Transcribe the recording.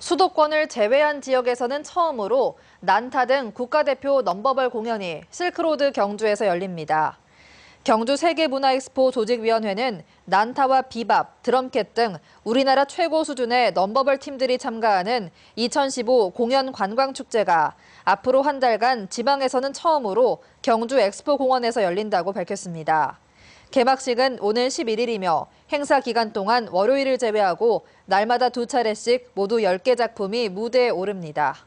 수도권을 제외한 지역에서는 처음으로 난타 등 국가대표 넘버벌 공연이 실크로드 경주에서 열립니다. 경주 세계문화엑스포 조직위원회는 난타와 비밥, 드럼캣 등 우리나라 최고 수준의 넘버벌 팀들이 참가하는 2015 공연 관광축제가 앞으로 한 달간 지방에서는 처음으로 경주 엑스포 공원에서 열린다고 밝혔습니다. 개막식은 오늘 11일이며 행사 기간 동안 월요일을 제외하고 날마다 두 차례씩 모두 10개 작품이 무대에 오릅니다.